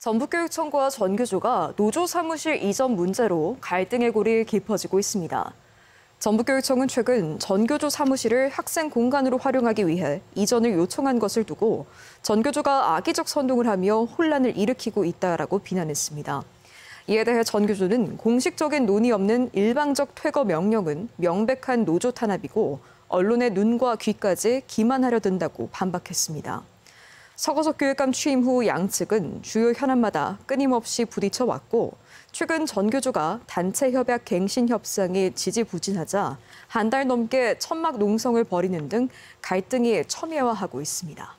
전북교육청과 전교조가 노조 사무실 이전 문제로 갈등의 골이 깊어지고 있습니다. 전북교육청은 최근 전교조 사무실을 학생 공간으로 활용하기 위해 이전을 요청한 것을 두고 전교조가 악의적 선동을 하며 혼란을 일으키고 있다라고 비난했습니다. 이에 대해 전교조는 공식적인 논의 없는 일방적 퇴거 명령은 명백한 노조 탄압이고 언론의 눈과 귀까지 기만하려 든다고 반박했습니다. 서거석 교육감 취임 후 양측은 주요 현안마다 끊임없이 부딪혀 왔고 최근 전교조가 단체 협약 갱신 협상이 지지부진하자 한 달 넘게 천막 농성을 벌이는 등 갈등이 첨예화하고 있습니다.